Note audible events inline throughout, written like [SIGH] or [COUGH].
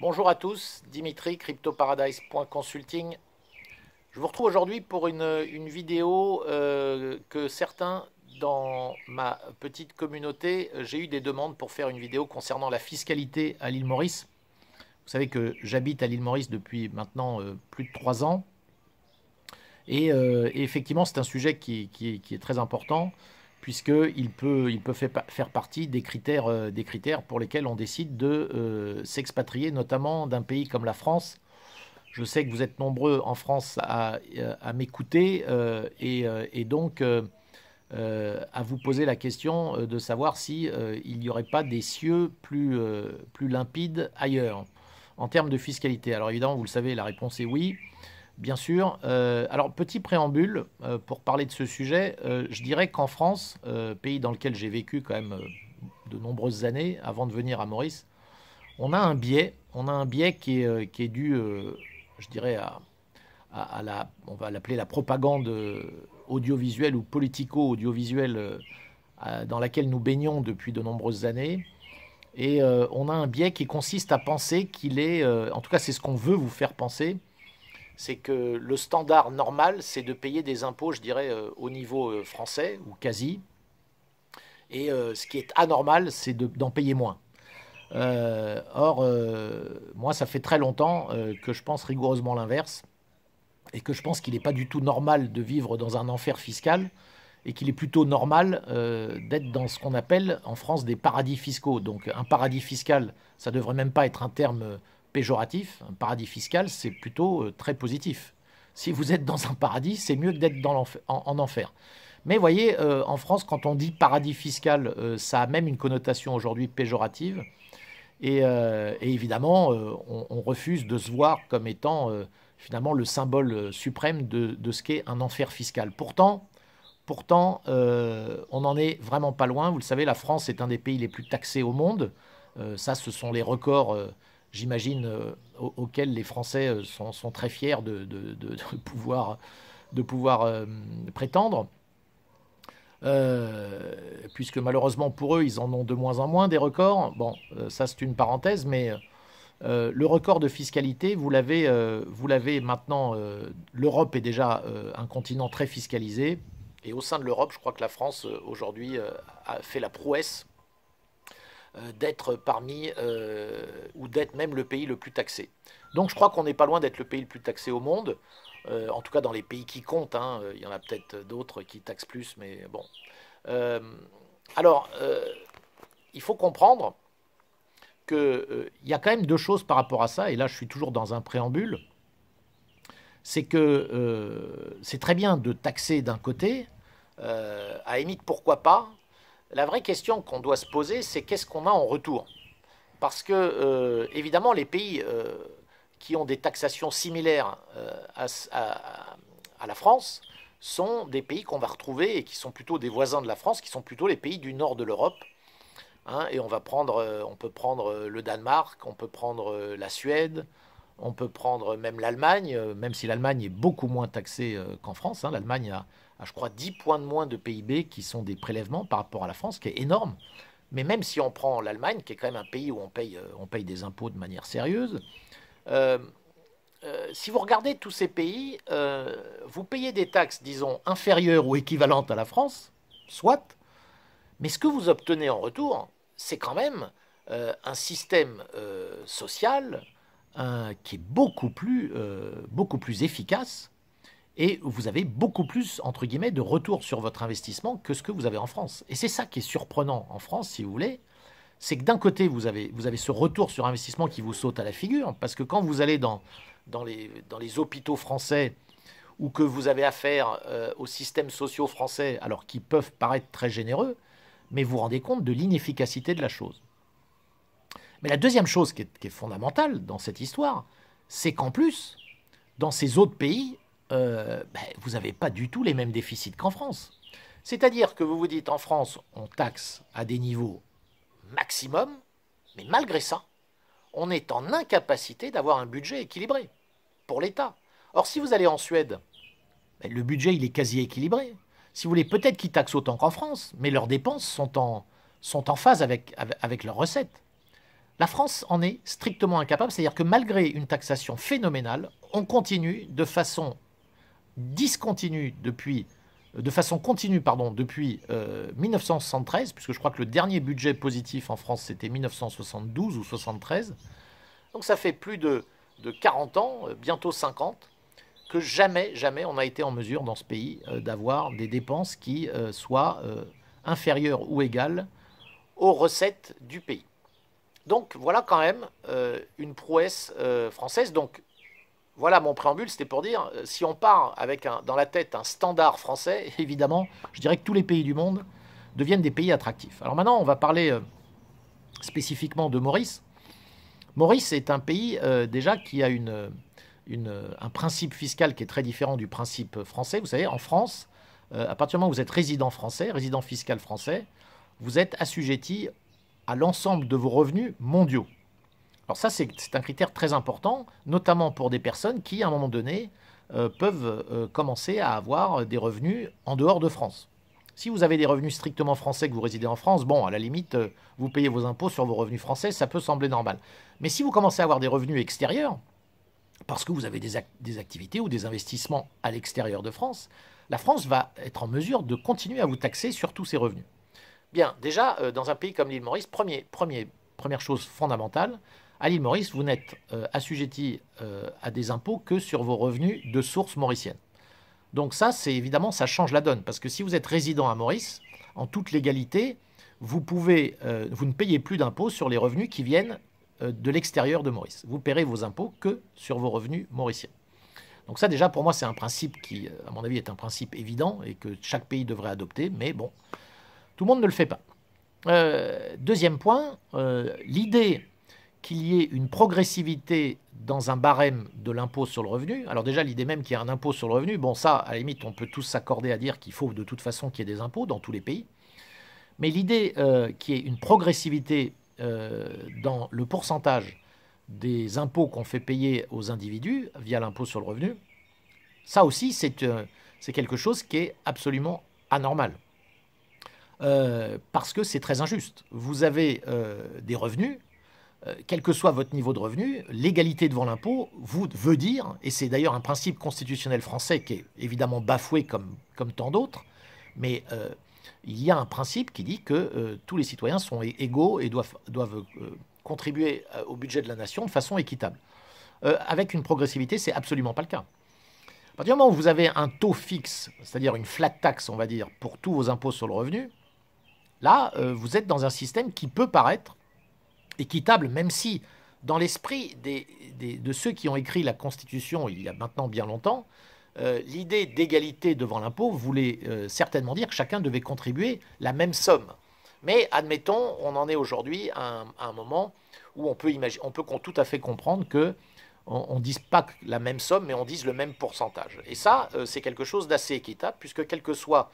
Bonjour à tous, Dimitri, cryptoparadise.consulting. Je vous retrouve aujourd'hui pour une, vidéo euh, que certains dans ma petite communauté, euh, j'ai eu des demandes pour faire une vidéo concernant la fiscalité à l'île Maurice. Vous savez que j'habite à l'île Maurice depuis maintenant euh, plus de trois ans. Et, effectivement, c'est un sujet qui, qui, est très important puisqu'il peut, il peut faire partie des critères, euh, des critères pour lesquels on décide de euh, s'expatrier, notamment d'un pays comme la France. Je sais que vous êtes nombreux en France à, euh, m'écouter et, donc... à vous poser la question de savoir si il n'y aurait pas des cieux plus limpides ailleurs en termes de fiscalité. Alors évidemment, vous le savez, la réponse est oui bien sûr. Euh, alors, petit préambule, euh, pour parler de ce sujet, euh, je dirais qu'en France, pays dans lequel j'ai vécu quand même de nombreuses années avant de venir à Maurice, on a un biais, on a un biais qui est, qui dû, je dirais, à, à, à, la, on va l'appeler la propagande audiovisuelle ou politico-audiovisuelle dans laquelle nous baignons depuis de nombreuses années. Et on a un biais qui consiste à penser qu'il est, en tout cas c'est ce qu'on veut vous faire penser, c'est que le standard normal, c'est de payer des impôts, je dirais, euh, au niveau euh, français, ou quasi. Et euh, ce qui est anormal, c'est d'en payer moins. or, moi, ça fait très longtemps que je pense rigoureusement l'inverse et que je pense qu'il n'est pas du tout normal de vivre dans un enfer fiscal et qu'il est plutôt normal d'être dans ce qu'on appelle en France des paradis fiscaux. Donc, un paradis fiscal, ça devrait même pas être un terme péjoratif, un paradis fiscal, c'est plutôt euh, très positif. Si vous êtes dans un paradis, c'est mieux que d'être en, en, enfer. Mais voyez, euh, en France, quand on dit paradis fiscal, euh, ça a même une connotation aujourd'hui péjorative. Et, évidemment, on, refuse de se voir comme étant finalement le symbole suprême de, ce qu'est un enfer fiscal. Pourtant, pourtant on n'en est vraiment pas loin. Vous le savez, la France est un des pays les plus taxés au monde. ça, ce sont les records j'imagine, euh, auxquels les Français euh, sont, très fiers de, [LAUGHS] pouvoir, euh, prétendre. puisque malheureusement pour eux, ils en ont de moins en moins des records. Bon, ça c'est une parenthèse, mais le record de fiscalité, vous l'avez, vous l'avez maintenant. L'Europe est déjà un continent très fiscalisé, et au sein de l'Europe, je crois que la France aujourd'hui a fait la prouesse euh, d'être parmi, euh, ou d'être même le pays le plus taxé. Donc je crois qu'on n'est pas loin d'être le pays le plus taxé au monde, euh, en tout cas dans les pays qui comptent, hein, il y en a peut-être d'autres qui taxent plus, mais bon. alors, il faut comprendre qu'il y a quand même deux choses par rapport à ça, et là je suis toujours dans un préambule, c'est que c'est très bien de taxer d'un côté, à émettre pourquoi pas, la vraie question qu'on doit se poser, c'est qu'est-ce qu'on a en retour Parce que, euh, évidemment, les pays euh, qui ont des taxations similaires euh, à, la France sont des pays qu'on va retrouver et qui sont plutôt des voisins de la France, qui sont plutôt les pays du nord de l'Europe. Hein. et on, va prendre, on peut prendre le Danemark, on peut prendre la Suède, on peut prendre même l'Allemagne, euh, même si l'Allemagne est beaucoup moins taxée euh, qu'en France. Hein. L'Allemagne a, je crois, 10 points de moins de PIB qui sont des prélèvements par rapport à la France, qui est énorme. Mais même si on prend l'Allemagne, qui est quand même un pays où on paye, euh, on paye des impôts de manière sérieuse, si vous regardez tous ces pays, vous payez des taxes, disons, inférieures ou équivalentes à la France, soit, mais ce que vous obtenez en retour, c'est quand même un système social qui est beaucoup plus, euh, beaucoup plus efficace et vous avez beaucoup plus, entre guillemets, de retour sur votre investissement que ce que vous avez en France. Et c'est ça qui est surprenant en France, si vous voulez, c'est que d'un côté, vous avez, vous avez ce retour sur investissement qui vous saute à la figure, parce que quand vous allez dans, dans, les, dans les hôpitaux français ou que vous avez affaire euh, aux systèmes sociaux français, alors qu'ils peuvent paraître très généreux, mais vous vous rendez compte de l'inefficacité de la chose. Mais la deuxième chose qui est, fondamentale dans cette histoire, c'est qu'en plus, dans ces autres pays, euh, ben, vous n'avez pas du tout les mêmes déficits qu'en France. C'est-à-dire que vous vous dites en France, on taxe à des niveaux maximum, mais malgré ça, on est en incapacité d'avoir un budget équilibré pour l'État. Or, si vous allez en Suède, ben, le budget il est quasi équilibré. Si vous voulez, peut-être qu'ils taxent autant qu'en France, mais leurs dépenses sont en, sont en phase avec, avec leurs recettes. La France en est strictement incapable, c'est-à-dire que malgré une taxation phénoménale, on continue de façon discontinue depuis euh, de façon continue pardon, depuis 1973, euh, puisque je crois que le dernier budget positif en France, c'était 1972 ou 73. Donc ça fait plus de, 40 ans, euh, bientôt 50, que jamais, jamais on a été en mesure dans ce pays d'avoir des dépenses qui soient inférieures ou égales aux recettes du pays. Donc voilà quand même euh, une prouesse euh, française. Donc voilà mon préambule, c'était pour dire, euh, si on part avec dans la tête un standard français, [LAUGHS] évidemment, je dirais que tous les pays du monde deviennent des pays attractifs. Alors maintenant, on va parler spécifiquement de Maurice. Maurice est un pays déjà qui a un principe fiscal qui est très différent du principe français. Vous savez, en France, à partir du moment où vous êtes résident français, résident fiscal français, vous êtes assujetti à l'ensemble de vos revenus mondiaux. Alors ça, c'est un critère très important, notamment pour des personnes qui, à un moment donné, euh, peuvent euh, commencer à avoir des revenus en dehors de France. Si vous avez des revenus strictement français, que vous résidez en France, bon, à la limite, euh, vous payez vos impôts sur vos revenus français, ça peut sembler normal. Mais si vous commencez à avoir des revenus extérieurs, parce que vous avez des activités ou des investissements à l'extérieur de France, la France va être en mesure de continuer à vous taxer sur tous ces revenus. Bien, déjà, euh, dans un pays comme l'île Maurice, première chose fondamentale, à l'île Maurice, vous n'êtes euh, assujetti euh, à des impôts que sur vos revenus de source mauricienne. Donc ça, c'est évidemment, ça change la donne, parce que si vous êtes résident à Maurice, en toute légalité, vous, vous ne payez plus d'impôts sur les revenus qui viennent de l'extérieur de Maurice. Vous paierez vos impôts que sur vos revenus mauriciens. Donc ça, déjà, pour moi, c'est un principe qui, à mon avis, est un principe évident et que chaque pays devrait adopter, mais bon, tout le monde ne le fait pas. Euh, deuxième point, euh, l'idée qu'il y ait une progressivité dans un barème de l'impôt sur le revenu. Alors déjà, l'idée même qu'il y ait un impôt sur le revenu, bon ça, à la limite, on peut tous s'accorder à dire qu'il faut de toute façon qu'il y ait des impôts dans tous les pays. Mais l'idée euh, qu'il y ait une progressivité dans le pourcentage des impôts qu'on fait payer aux individus via l'impôt sur le revenu, ça aussi, c'est quelque chose qui est absolument anormal. Euh, parce que c'est très injuste. Vous avez euh, des revenus, euh, quel que soit votre niveau de revenu, l'égalité devant l'impôt vous veut dire, et c'est d'ailleurs un principe constitutionnel français qui est évidemment bafoué comme, comme tant d'autres, mais il y a un principe qui dit que tous les citoyens sont égaux et doivent, doivent contribuer au budget de la nation de façon équitable. avec une progressivité, c'est absolument pas le cas. À partir du moment où vous avez un taux fixe, c'est-à-dire une flat tax, on va dire, pour tous vos impôts sur le revenu, Là, euh, vous êtes dans un système qui peut paraître équitable, même si dans l'esprit des, de ceux qui ont écrit la Constitution il y a maintenant bien longtemps, euh, l'idée d'égalité devant l'impôt voulait euh, certainement dire que chacun devait contribuer la même somme. Mais admettons, on en est aujourd'hui à, un moment où on peut, on peut tout à fait comprendre que on ne dise pas la même somme, mais on dise le même pourcentage. Et ça, c'est quelque chose d'assez équitable, puisque quel que soit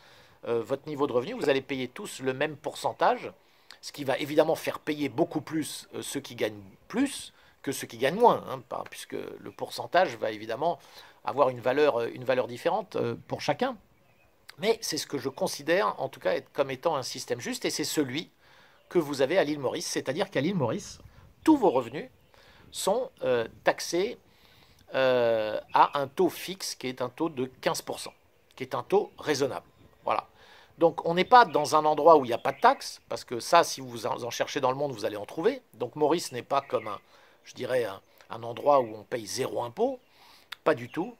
euh, votre niveau de revenu, vous allez payer tous le même pourcentage, ce qui va évidemment faire payer beaucoup plus euh, ceux qui gagnent plus que ceux qui gagnent moins, hein, puisque le pourcentage va évidemment avoir une valeur, euh, une valeur différente pour chacun. Mais c'est ce que je considère en tout cas comme étant un système juste, et c'est celui que vous avez à l'île Maurice, c'est-à-dire qu'à l'île Maurice, tous vos revenus sont taxés à un taux fixe qui est un taux de 15%, qui est un taux raisonnable. Voilà. Donc on n'est pas dans un endroit où il n'y a pas de taxes, parce que ça, si vous en cherchez dans le monde, vous allez en trouver. Donc Maurice n'est pas comme un, je dirais, un, endroit où on paye zéro impôt, pas du tout.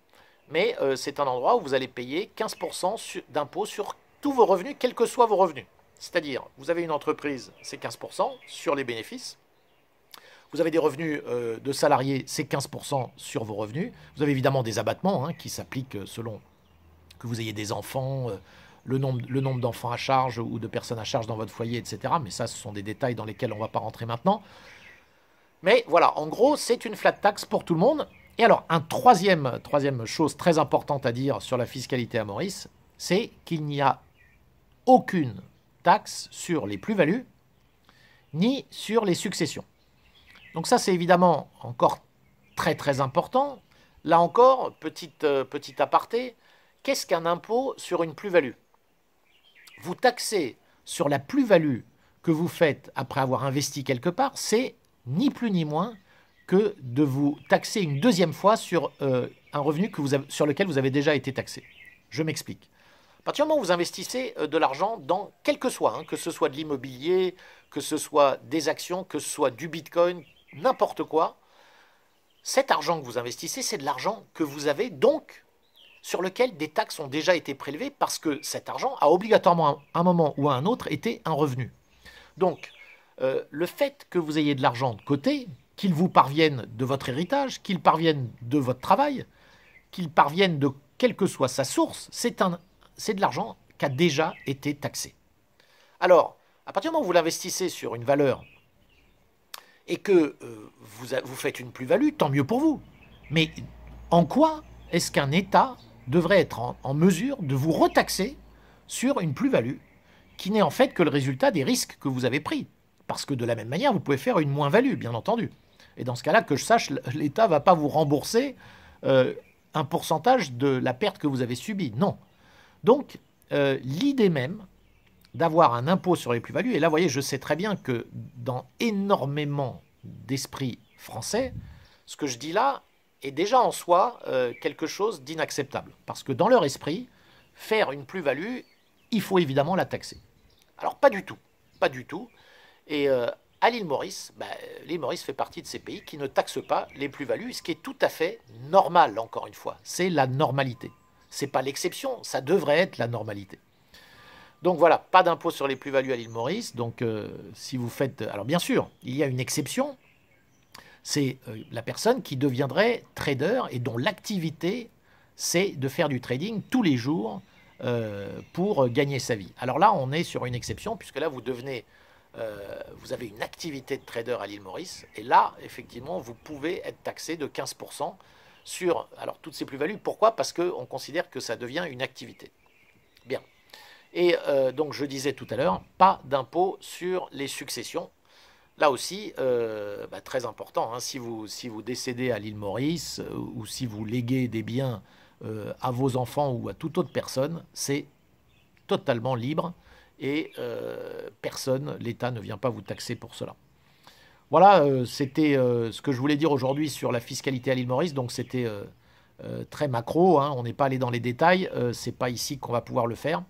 Mais euh, c'est un endroit où vous allez payer 15% d'impôt sur tous vos revenus, quels que soient vos revenus. C'est-à-dire, vous avez une entreprise, c'est 15% sur les bénéfices. Vous avez des revenus euh, de salariés, c'est 15% sur vos revenus. Vous avez évidemment des abattements hein, qui s'appliquent euh, selon que vous ayez des enfants le nombre, le nombre d'enfants à charge ou de personnes à charge dans votre foyer, etc. Mais ça, ce sont des détails dans lesquels on ne va pas rentrer maintenant. Mais voilà, en gros, c'est une flat tax pour tout le monde. Et alors, un troisième, troisième chose très importante à dire sur la fiscalité à Maurice, c'est qu'il n'y a aucune taxe sur les plus-values ni sur les successions. Donc ça, c'est évidemment encore très très important. Là encore, petite, euh, petite aparté, qu'est-ce qu'un impôt sur une plus-value vous taxer sur la plus-value que vous faites après avoir investi quelque part, c'est ni plus ni moins que de vous taxer une deuxième fois sur euh, un revenu que vous avez, sur lequel vous avez déjà été taxé. Je m'explique. À partir du moment où vous investissez euh, de l'argent dans quel que soit, hein, que ce soit de l'immobilier, que ce soit des actions, que ce soit du bitcoin, n'importe quoi, cet argent que vous investissez, c'est de l'argent que vous avez donc sur lequel des taxes ont déjà été prélevées parce que cet argent a obligatoirement à un moment ou à un autre été un revenu. Donc, euh, le fait que vous ayez de l'argent de côté, qu'il vous parvienne de votre héritage, qu'il parvienne de votre travail, qu'il parvienne de quelle que soit sa source, c'est de l'argent qui a déjà été taxé. Alors, à partir du moment où vous l'investissez sur une valeur et que euh, vous, vous faites une plus-value, tant mieux pour vous. Mais en quoi est-ce qu'un État devrait être en, mesure de vous retaxer sur une plus-value qui n'est en fait que le résultat des risques que vous avez pris. Parce que de la même manière, vous pouvez faire une moins-value, bien entendu. Et dans ce cas-là, que je sache, l'État ne va pas vous rembourser euh, un pourcentage de la perte que vous avez subie. Non. Donc, euh, l'idée même d'avoir un impôt sur les plus-values, et là, vous voyez, je sais très bien que dans énormément d'esprits français, ce que je dis là, est déjà en soi euh, quelque chose d'inacceptable. Parce que dans leur esprit, faire une plus-value, il faut évidemment la taxer. Alors pas du tout, pas du tout. Et euh, à l'île Maurice, bah, l'île Maurice fait partie de ces pays qui ne taxent pas les plus-values, ce qui est tout à fait normal, encore une fois. C'est la normalité. C'est pas l'exception, ça devrait être la normalité. Donc voilà, pas d'impôt sur les plus-values à l'île Maurice. Donc euh, si vous faites... Alors bien sûr, il y a une exception, c'est euh, la personne qui deviendrait trader et dont l'activité, c'est de faire du trading tous les jours euh, pour gagner sa vie. Alors là, on est sur une exception, puisque là, vous devenez, euh, vous avez une activité de trader à l'île Maurice, et là, effectivement, vous pouvez être taxé de 15% sur alors, toutes ces plus-values. Pourquoi Parce qu'on considère que ça devient une activité. Bien. Et donc, je disais tout à l'heure, pas d'impôt sur les successions là aussi, euh, bah, très important, hein, si, vous, si vous décédez à l'île Maurice euh, ou si vous léguez des biens euh, à vos enfants ou à toute autre personne, c'est totalement libre et personne, l'État ne vient pas vous taxer pour cela. Voilà, c'était ce que je voulais dire aujourd'hui sur la fiscalité à l'île Maurice, donc c'était très macro, hein, on n'est pas allé dans les détails, c'est pas ici qu'on va pouvoir le faire.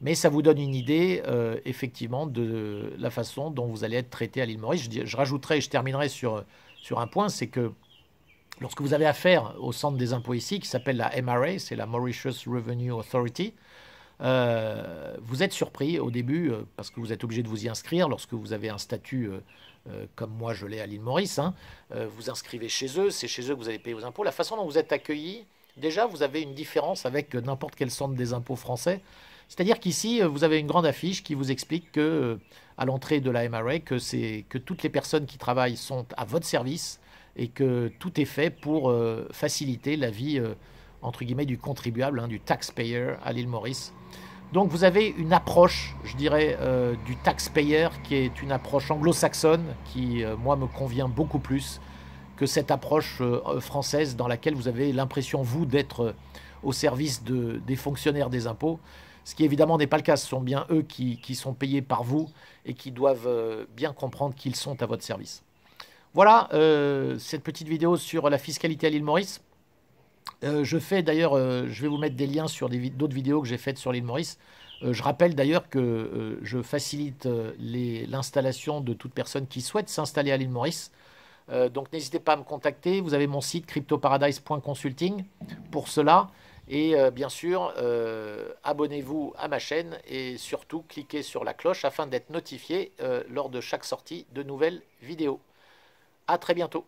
Mais ça vous donne une idée, euh, effectivement, de la façon dont vous allez être traité à l'île Maurice. Je, rajouterai et je terminerai sur, sur un point, c'est que lorsque vous avez affaire au centre des impôts ici, qui s'appelle la MRA, c'est la Mauritius Revenue Authority, euh, vous êtes surpris au début, euh, parce que vous êtes obligé de vous y inscrire lorsque vous avez un statut comme moi je l'ai à l'île Maurice. Hein. vous inscrivez chez eux, c'est chez eux que vous allez payer vos impôts. La façon dont vous êtes accueilli, déjà vous avez une différence avec n'importe quel centre des impôts français. C'est-à-dire qu'ici, euh, vous avez une grande affiche qui vous explique que, euh, à l'entrée de la MRA, que, que toutes les personnes qui travaillent sont à votre service et que tout est fait pour euh, faciliter la vie, entre guillemets, du contribuable, hein, du taxpayer à l'île Maurice. Donc vous avez une approche, je dirais, du taxpayer qui est une approche anglo-saxonne qui, moi, me convient beaucoup plus que cette approche française dans laquelle vous avez l'impression, vous, d'être au service de, des fonctionnaires des impôts ce qui évidemment n'est pas le cas. Ce sont bien eux qui, sont payés par vous et qui doivent euh, bien comprendre qu'ils sont à votre service. Voilà euh, cette petite vidéo sur la fiscalité à l'île Maurice. Euh, je fais d'ailleurs, je vais vous mettre des liens sur d'autres vidéos que j'ai faites sur l'île Maurice. je rappelle d'ailleurs que je facilite l'installation de toute personne qui souhaite s'installer à l'île Maurice. donc n'hésitez pas à me contacter. Vous avez mon site cryptoparadise.consulting pour cela. Et euh, bien sûr, euh, abonnez-vous à ma chaîne et surtout cliquez sur la cloche afin d'être notifié euh, lors de chaque sortie de nouvelles vidéos. A très bientôt